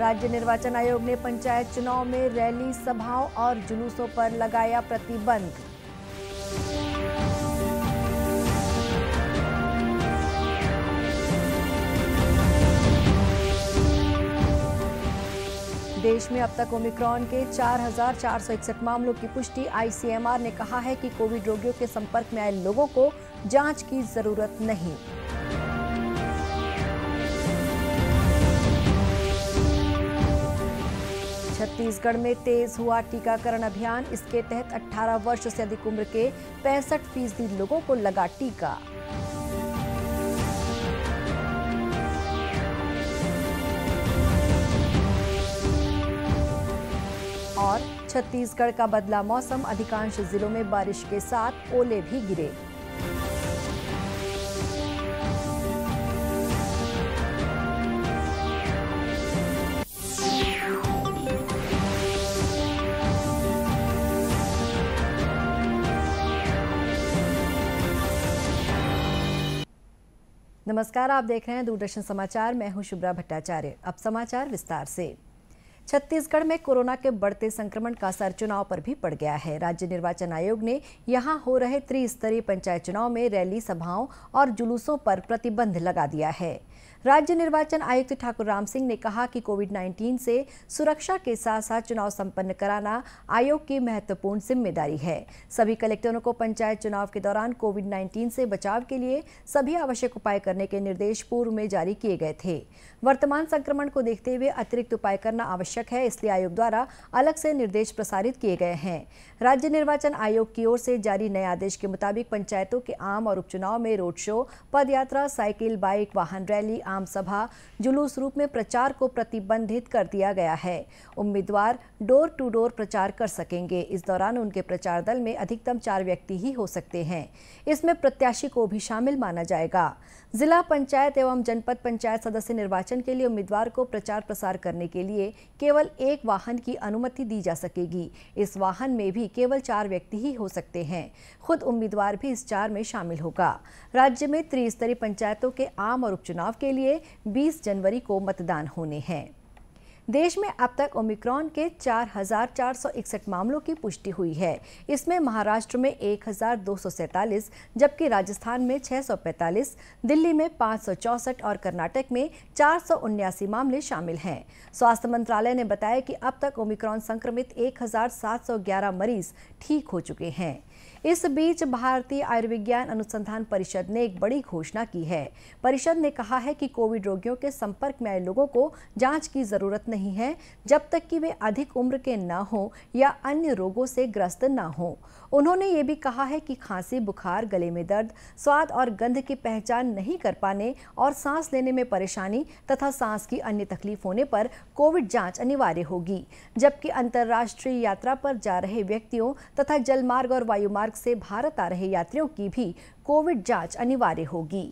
राज्य निर्वाचन आयोग ने पंचायत चुनाव में रैली सभाओं और जुलूसों पर लगाया प्रतिबंध देश में अब तक ओमिक्रॉन के 4,461 मामलों की पुष्टि आईसीएमआर ने कहा है कि कोविड रोगियों के संपर्क में आए लोगों को जांच की जरूरत नहीं छत्तीसगढ़ में तेज हुआ टीकाकरण अभियान इसके तहत 18 वर्ष से अधिक उम्र के पैंसठ फीसदी लोगों को लगा टीका और छत्तीसगढ़ का बदला मौसम अधिकांश जिलों में बारिश के साथ ओले भी गिरे नमस्कार आप देख रहे हैं दूरदर्शन समाचार मैं हूं शुभ्रा भट्टाचार्य अब समाचार विस्तार से छत्तीसगढ़ में कोरोना के बढ़ते संक्रमण का असर चुनाव पर भी पड़ गया है राज्य निर्वाचन आयोग ने यहां हो रहे त्रिस्तरीय पंचायत चुनाव में रैली सभाओं और जुलूसों पर प्रतिबंध लगा दिया है राज्य निर्वाचन आयुक्त ठाकुर राम सिंह ने कहा कि कोविड 19 से सुरक्षा के साथ साथ चुनाव संपन्न कराना आयोग की महत्वपूर्ण जिम्मेदारी है सभी कलेक्टरों को पंचायत चुनाव के दौरान कोविड 19 से बचाव के लिए सभी आवश्यक उपाय करने के निर्देश पूर्व में जारी किए गए थे वर्तमान संक्रमण को देखते हुए अतिरिक्त उपाय करना आवश्यक है इसलिए आयोग द्वारा अलग से निर्देश प्रसारित किए गए हैं राज्य निर्वाचन आयोग की ओर से जारी नए आदेश के मुताबिक पंचायतों के आम और उपचुनाव में रोड शो पदयात्रा साइकिल बाइक वाहन रैली आम सभा जुलूस रूप में प्रचार को प्रतिबंधित कर दिया गया है उम्मीदवार डोर टू डोर प्रचार कर सकेंगे इस दौरान उनके प्रचार दल में अधिकतम चार व्यक्ति ही हो सकते हैं इसमें प्रत्याशी को भी शामिल माना जाएगा जिला पंचायत एवं जनपद पंचायत सदस्य निर्वाचन के लिए उम्मीदवार को प्रचार प्रसार करने के लिए केवल एक वाहन की अनुमति दी जा सकेगी इस वाहन में भी केवल चार व्यक्ति ही हो सकते हैं खुद उम्मीदवार भी इस चार में शामिल होगा राज्य में त्रिस्तरीय पंचायतों के आम और उपचुनाव के लिए 20 जनवरी को मतदान होने हैं देश में अब तक ओमिक्रॉन के 4,461 मामलों की पुष्टि हुई है इसमें महाराष्ट्र में एक जबकि राजस्थान में 645, दिल्ली में पाँच और कर्नाटक में चार मामले शामिल हैं स्वास्थ्य मंत्रालय ने बताया कि अब तक ओमिक्रॉन संक्रमित 1,711 मरीज ठीक हो चुके हैं इस बीच भारतीय आयुर्विज्ञान अनुसंधान परिषद ने एक बड़ी घोषणा की है परिषद ने कहा है कि कोविड रोगियों के संपर्क में आए लोगों को जांच की जरूरत नहीं है जब तक कि वे अधिक उम्र के न हों या अन्य रोगों से ग्रस्त न हों उन्होंने ये भी कहा है कि खांसी बुखार गले में दर्द स्वाद और गंध की पहचान नहीं कर पाने और सांस लेने में परेशानी तथा सांस की अन्य तकलीफ होने पर कोविड जांच अनिवार्य होगी जबकि अंतर्राष्ट्रीय यात्रा पर जा रहे व्यक्तियों तथा जलमार्ग और वायुमार्ग मार्ग से भारत आ रहे यात्रियों की भी कोविड जांच अनिवार्य होगी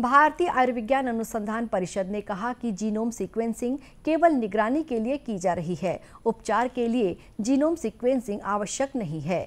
भारतीय आयुर्विज्ञान अनुसंधान परिषद ने कहा कि जीनोम सीक्वेंसिंग केवल निगरानी के लिए की जा रही है उपचार के लिए जीनोम सीक्वेंसिंग आवश्यक नहीं है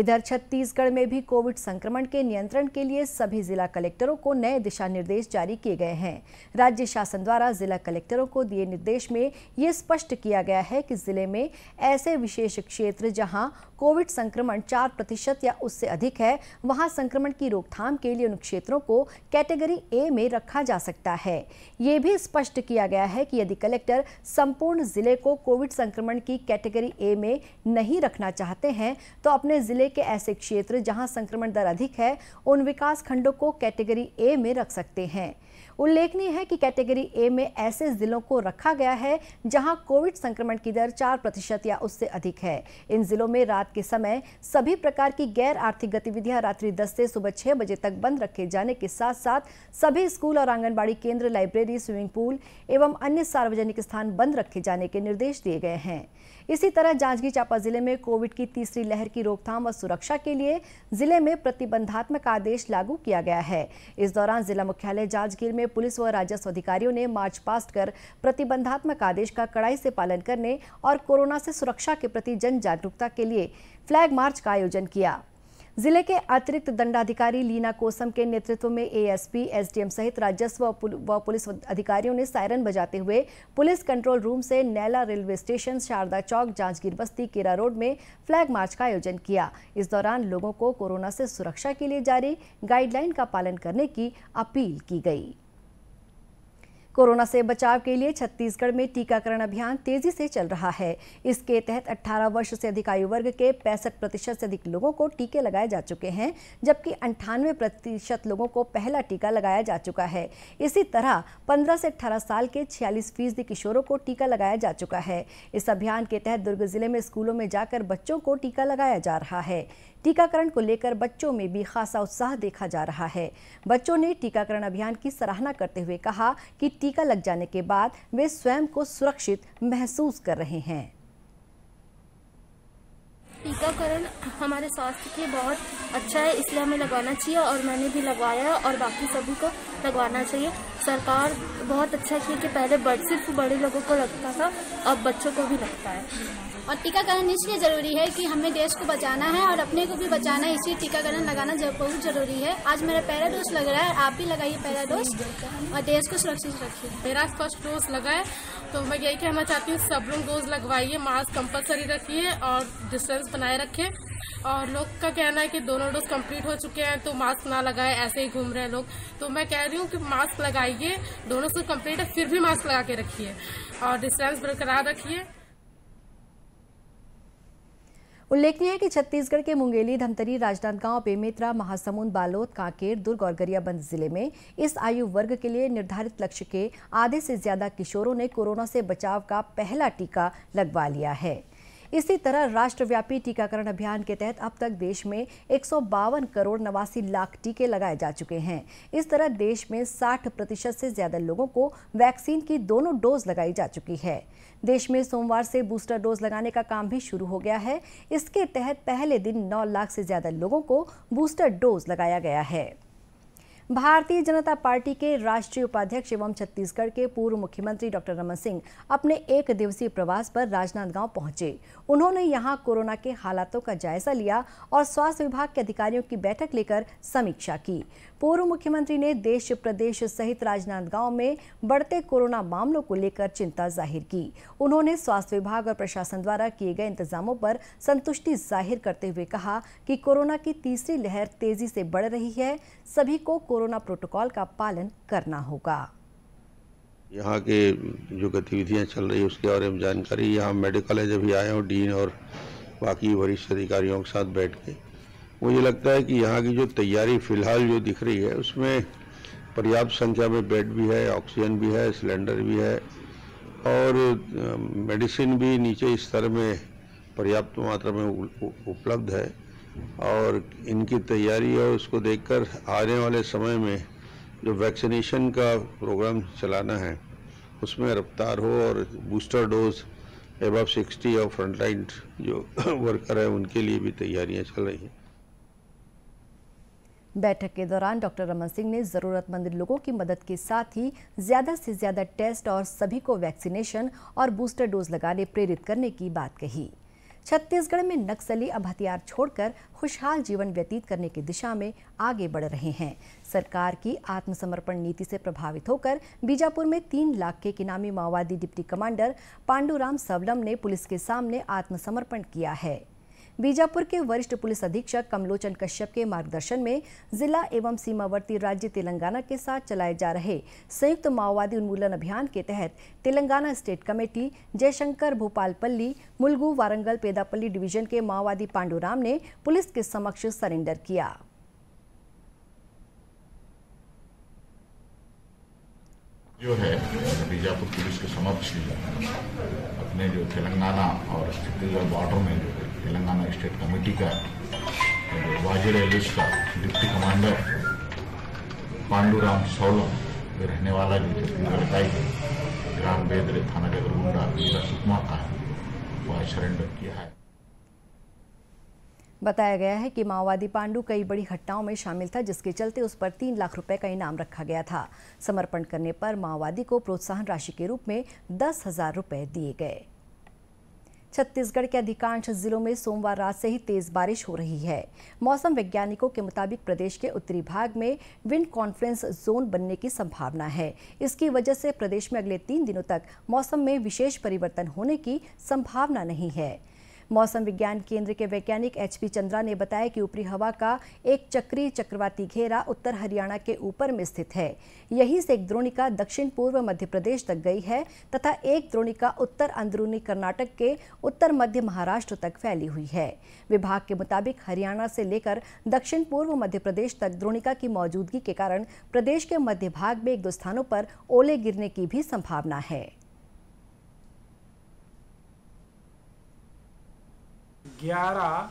इधर छत्तीसगढ़ में भी कोविड संक्रमण के नियंत्रण के लिए सभी जिला कलेक्टरों को नए दिशा निर्देश जारी किए गए हैं राज्य शासन द्वारा जिला कलेक्टरों को दिए निर्देश में ये स्पष्ट किया गया है कि जिले में ऐसे विशेष क्षेत्र जहां कोविड संक्रमण चार प्रतिशत या उससे अधिक है वहां संक्रमण की रोकथाम के लिए उन क्षेत्रों को कैटेगरी ए में रखा जा सकता है ये भी स्पष्ट किया गया है कि यदि कलेक्टर संपूर्ण जिले को कोविड संक्रमण की कैटेगरी ए में नहीं रखना चाहते हैं तो अपने जिले के ऐसे क्षेत्र जहाँ संक्रमण दर अधिक है उन विकास खंडों को कैटेगरी ए में रख सकते हैं उल्लेखनीय है कि कैटेगरी ए में ऐसे जिलों को रखा गया है जहां कोविड संक्रमण की दर चार प्रतिशत या उससे अधिक है इन जिलों में रात के समय सभी प्रकार की गैर आर्थिक गतिविधियां रात्रि दस से सुबह छह बजे तक बंद रखे जाने के साथ साथ सभी स्कूल और आंगनबाड़ी केंद्र लाइब्रेरी स्विमिंग पूल एवं अन्य सार्वजनिक स्थान बंद रखे जाने के निर्देश दिए गए हैं इसी तरह जांजगीर चांपा जिले में कोविड की तीसरी लहर की रोकथाम और सुरक्षा के लिए जिले में प्रतिबंधात्मक आदेश लागू किया गया है इस दौरान जिला मुख्यालय जांजगीर में पुलिस व राजस्व अधिकारियों ने मार्च पास्ट कर प्रतिबंधात्मक आदेश का कड़ाई से पालन करने और कोरोना से सुरक्षा के प्रति जन जागरूकता के लिए फ्लैग मार्च का आयोजन किया जिले के अतिरिक्त दंडाधिकारी लीना कोसम के नेतृत्व में एएसपी एसडीएम सहित राजस्व व पुलिस अधिकारियों ने सायरन बजाते हुए पुलिस कंट्रोल रूम से नैला रेलवे स्टेशन शारदा चौक जांजगीर बस्ती केरा रोड में फ्लैग मार्च का आयोजन किया इस दौरान लोगों को कोरोना से सुरक्षा के लिए जारी गाइडलाइन का पालन करने की अपील की गई कोरोना से बचाव के लिए छत्तीसगढ़ में टीकाकरण अभियान तेजी से चल रहा है इसके तहत 18 वर्ष से अधिक आयु वर्ग के पैंसठ प्रतिशत से अधिक लोगों को टीके लगाए जा चुके हैं जबकि अंठानवे प्रतिशत लोगों को पहला टीका लगाया जा चुका है इसी तरह 15 से 18 साल के छियालीस फीसदी किशोरों को टीका लगाया जा चुका है इस अभियान के तहत दुर्ग जिले में स्कूलों में जाकर बच्चों को टीका लगाया जा रहा है टीकाकरण को लेकर बच्चों में भी खासा उत्साह देखा जा रहा है बच्चों ने टीकाकरण अभियान की सराहना करते हुए कहा कि टीका लग जाने के बाद वे स्वयं को सुरक्षित महसूस कर रहे हैं टीकाकरण हमारे स्वास्थ्य के लिए बहुत अच्छा है इसलिए हमें लगवाना चाहिए और मैंने भी लगवाया और बाकी सभी को लगवाना चाहिए सरकार बहुत अच्छा किया कि पहले बड़ सिर्फ बड़े लोगों को लगता था अब बच्चों को भी लगता है और टीकाकरण इसलिए ज़रूरी है कि हमें देश को बचाना है और अपने को भी बचाना है इसलिए टीकाकरण लगाना बहुत ज़रूरी है आज मेरा पहला डोज लग रहा है आप भी लगाइए पहला डोज और देश को सुरक्षित रखिए मेरा फर्स्ट डोज लगा है तो मैं यही कहना चाहती हूँ सब लोग डोज लगवाइए मास्क कंपल्सरी रखिए और डिस्टेंस बनाए रखें और लोग का कहना है कि दोनों डोज कंप्लीट हो चुके हैं तो मास्क ना लगाए ऐसे ही घूम रहे हैं लोग तो मैं कह रही हूँ कि मास्क लगाइए दोनों से कंप्लीट है फिर भी मास्क लगा के रखिए और डिस्टेंस बरकरार रखिए उल्लेखनीय है कि छत्तीसगढ़ के मुंगेली धमतरी राजनांदगांव बेमेतरा महासमुंद बालोद कांकेर दुर्ग और गरियाबंद जिले में इस आयु वर्ग के लिए निर्धारित लक्ष्य के आधे से ज्यादा किशोरों ने कोरोना से बचाव का पहला टीका लगवा लिया है इसी तरह राष्ट्रव्यापी टीकाकरण अभियान के तहत अब तक देश में एक करोड़ नवासी लाख टीके लगाए जा चुके हैं इस तरह देश में साठ प्रतिशत से ज्यादा लोगों को वैक्सीन की दोनों डोज लगाई जा चुकी है देश में सोमवार से बूस्टर डोज लगाने का काम भी शुरू हो गया है इसके तहत पहले दिन नौ लाख से ज्यादा लोगों को बूस्टर डोज लगाया गया है भारतीय जनता पार्टी के राष्ट्रीय उपाध्यक्ष एवं छत्तीसगढ़ के पूर्व मुख्यमंत्री डॉक्टर रमन सिंह अपने एक दिवसीय प्रवास पर राजनांदगांव पहुंचे उन्होंने यहां कोरोना के हालातों का जायजा लिया और स्वास्थ्य विभाग के अधिकारियों की बैठक लेकर समीक्षा की पूर्व मुख्यमंत्री ने देश प्रदेश सहित राजनांदगांव में बढ़ते कोरोना मामलों को लेकर चिंता जाहिर की उन्होंने स्वास्थ्य विभाग और प्रशासन द्वारा किए गए इंतजामों पर संतुष्टि जाहिर करते हुए कहा कि कोरोना की तीसरी लहर तेजी से बढ़ रही है सभी को कोरोना प्रोटोकॉल का पालन करना होगा यहाँ के जो गतिविधियाँ चल रही है उसके बारे में जानकारी यहाँ मेडिकल है जब आए और डीन और बाकी वरिष्ठ अधिकारियों के साथ बैठ के मुझे लगता है कि यहाँ की जो तैयारी फिलहाल जो दिख रही है उसमें पर्याप्त संख्या में बेड भी है ऑक्सीजन भी है सिलेंडर भी है और मेडिसिन भी नीचे स्तर में पर्याप्त मात्रा में उपलब्ध है और इनकी तैयारी है उसको देखकर आने वाले समय में जो वैक्सीनेशन का प्रोग्राम चलाना है उसमें रफ्तार हो और बूस्टर डोज एब 60 और फ्रंटलाइन जो वर्कर है उनके लिए भी तैयारियां चल रही हैं बैठक के दौरान डॉक्टर रमन सिंह ने ज़रूरतमंद लोगों की मदद के साथ ही ज़्यादा से ज़्यादा टेस्ट और सभी को वैक्सीनेशन और बूस्टर डोज लगाने प्रेरित करने की बात कही छत्तीसगढ़ में नक्सली अब हथियार छोड़कर खुशहाल जीवन व्यतीत करने की दिशा में आगे बढ़ रहे हैं सरकार की आत्मसमर्पण नीति से प्रभावित होकर बीजापुर में तीन लाख के किनामी माओवादी डिप्टी कमांडर पांडुराम सवलम ने पुलिस के सामने आत्मसमर्पण किया है बीजापुर के वरिष्ठ पुलिस अधीक्षक कमलोचन कश्यप के मार्गदर्शन में जिला एवं सीमावर्ती राज्य तेलंगाना के साथ चलाए जा रहे संयुक्त माओवादी उन्मूलन अभियान के तहत Telangana state committee Jayashankar Bhupalpally Mulugu Warangal Peddapalli division के माओवादी पांडुराम ने पुलिस के समक्ष सरेंडर किया जो है बीजापुर पुलिस के समक्ष अपने जो तेलंगाना और छत्तीसगढ़ बॉर्डर में जो तेलंगाना स्टेट कमेटी का वाजिर एलिस का डिप्टी कमांडर पांडूराम सौलम रहने वाला जो छत्तीसगढ़ का ही ग्राम बेदरे थाना जगरगुंडा जिला सुकमा का है वह सरेंडर किया है बताया गया है कि माओवादी पांडू कई बड़ी घटनाओं में शामिल था जिसके चलते उस पर तीन लाख रुपए का इनाम रखा गया था समर्पण करने पर माओवादी को प्रोत्साहन राशि के रूप में दस हजार रुपए दिए गए छत्तीसगढ़ के अधिकांश जिलों में सोमवार रात से ही तेज बारिश हो रही है मौसम वैज्ञानिकों के मुताबिक प्रदेश के उत्तरी भाग में विंड कॉन्फ्रेंस जोन बनने की संभावना है इसकी वजह से प्रदेश में अगले तीन दिनों तक मौसम में विशेष परिवर्तन होने की संभावना नहीं है मौसम विज्ञान केंद्र के वैज्ञानिक एच पी चंद्रा ने बताया कि ऊपरी हवा का एक चक्रीय चक्रवाती घेरा उत्तर हरियाणा के ऊपर में स्थित है यही से एक द्रोणिका दक्षिण पूर्व मध्य प्रदेश तक गई है तथा एक द्रोणिका उत्तर अंदरूनी कर्नाटक के उत्तर मध्य महाराष्ट्र तक फैली हुई है विभाग के मुताबिक हरियाणा से लेकर दक्षिण पूर्व मध्य प्रदेश तक द्रोणिका की मौजूदगी के कारण प्रदेश के मध्य भाग में एक दो स्थानों पर ओले गिरने की भी संभावना है 11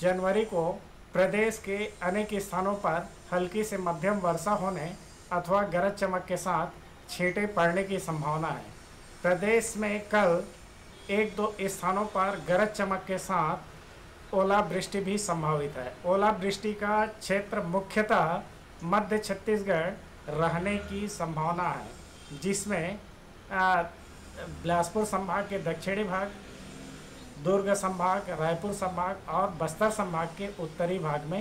जनवरी को प्रदेश के अनेक स्थानों पर हल्की से मध्यम वर्षा होने अथवा गरज चमक के साथ छींटे पड़ने की संभावना है प्रदेश में कल एक दो स्थानों पर गरज चमक के साथ ओलावृष्टि भी संभावित है ओलावृष्टि का क्षेत्र मुख्यतः मध्य छत्तीसगढ़ रहने की संभावना है जिसमें बिलासपुर संभाग के दक्षिणी भाग दुर्ग संभाग रायपुर संभाग और बस्तर संभाग के उत्तरी भाग में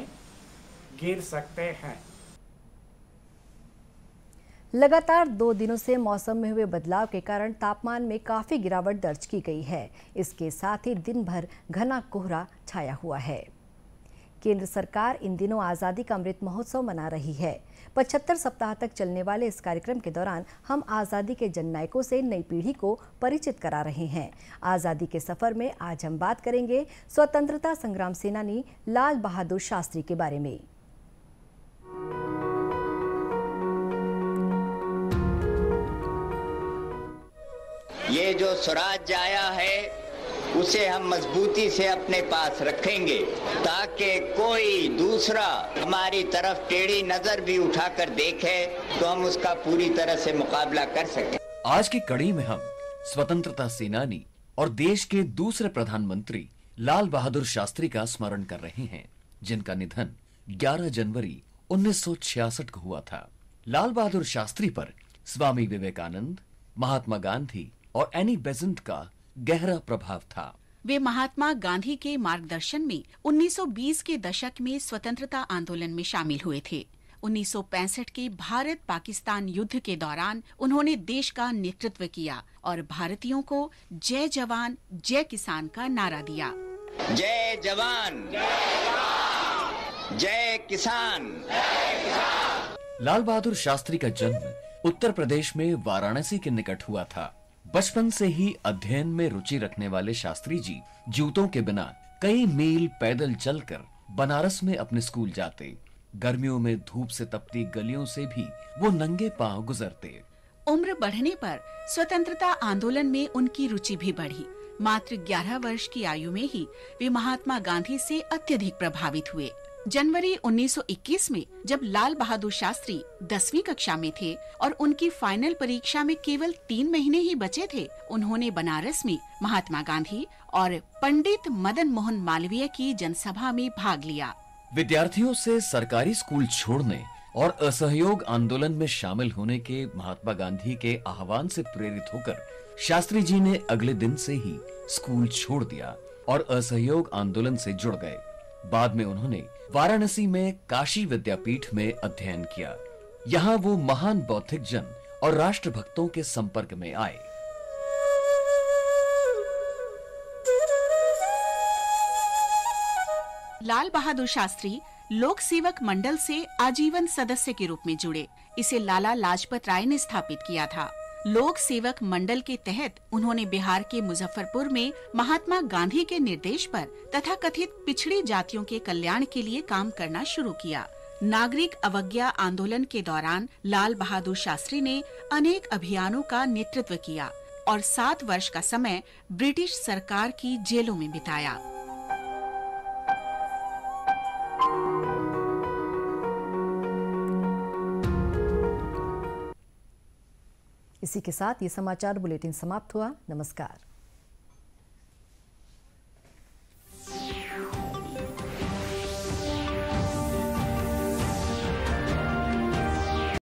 गिर सकते हैं लगातार दो दिनों से मौसम में हुए बदलाव के कारण तापमान में काफी गिरावट दर्ज की गई है इसके साथ ही दिन भर घना कोहरा छाया हुआ है केंद्र सरकार इन दिनों आज़ादी का अमृत महोत्सव मना रही है पचहत्तर सप्ताह तक चलने वाले इस कार्यक्रम के दौरान हम आज़ादी के जननायकों से नई पीढ़ी को परिचित करा रहे हैं आज़ादी के सफर में आज हम बात करेंगे स्वतंत्रता संग्राम सेनानी लाल बहादुर शास्त्री के बारे में ये जो स्वराज आया है उसे हम मजबूती से अपने पास रखेंगे ताकि कोई दूसरा हमारी तरफ टेढ़ी नजर भी उठाकर देखे तो हम उसका पूरी तरह से मुकाबला कर सके आज की कड़ी में हम स्वतंत्रता सेनानी और देश के दूसरे प्रधानमंत्री लाल बहादुर शास्त्री का स्मरण कर रहे हैं जिनका निधन 11 जनवरी 1966 को हुआ था लाल बहादुर शास्त्री पर स्वामी विवेकानंद महात्मा गांधी और एनी बेजेंट का गहरा प्रभाव था वे महात्मा गांधी के मार्गदर्शन में 1920 के दशक में स्वतंत्रता आंदोलन में शामिल हुए थे 1965 के भारत पाकिस्तान युद्ध के दौरान उन्होंने देश का नेतृत्व किया और भारतीयों को जय जवान जय किसान का नारा दिया जय जवान जय किसान लाल बहादुर शास्त्री का जन्म उत्तर प्रदेश में वाराणसी के निकट हुआ था बचपन से ही अध्ययन में रुचि रखने वाले शास्त्री जी जूतों के बिना कई मील पैदल चलकर बनारस में अपने स्कूल जाते गर्मियों में धूप से तपती गलियों से भी वो नंगे पांव गुजरते उम्र बढ़ने पर स्वतंत्रता आंदोलन में उनकी रुचि भी बढ़ी मात्र 11 वर्ष की आयु में ही वे महात्मा गांधी से अत्यधिक प्रभावित हुए जनवरी 1921 में जब लाल बहादुर शास्त्री दसवीं कक्षा में थे और उनकी फाइनल परीक्षा में केवल तीन महीने ही बचे थे उन्होंने बनारस में महात्मा गांधी और पंडित मदन मोहन मालवीय की जनसभा में भाग लिया विद्यार्थियों से सरकारी स्कूल छोड़ने और असहयोग आंदोलन में शामिल होने के महात्मा गांधी के आह्वान से प्रेरित होकर शास्त्री जी ने अगले दिन से ही स्कूल छोड़ दिया और असहयोग आंदोलन से जुड़ गए बाद में उन्होंने वाराणसी में काशी विद्यापीठ में अध्ययन किया यहाँ वो महान बौद्धिक जन और राष्ट्रभक्तों के संपर्क में आए लाल बहादुर शास्त्री लोक सेवक मंडल से आजीवन सदस्य के रूप में जुड़े इसे लाला लाजपत राय ने स्थापित किया था लोक सेवक मंडल के तहत उन्होंने बिहार के मुजफ्फरपुर में महात्मा गांधी के निर्देश पर तथा कथित पिछड़ी जातियों के कल्याण के लिए काम करना शुरू किया नागरिक अवज्ञा आंदोलन के दौरान लाल बहादुर शास्त्री ने अनेक अभियानों का नेतृत्व किया और सात वर्ष का समय ब्रिटिश सरकार की जेलों में बिताया इसी के साथ ये समाचार बुलेटिन समाप्त हुआ नमस्कार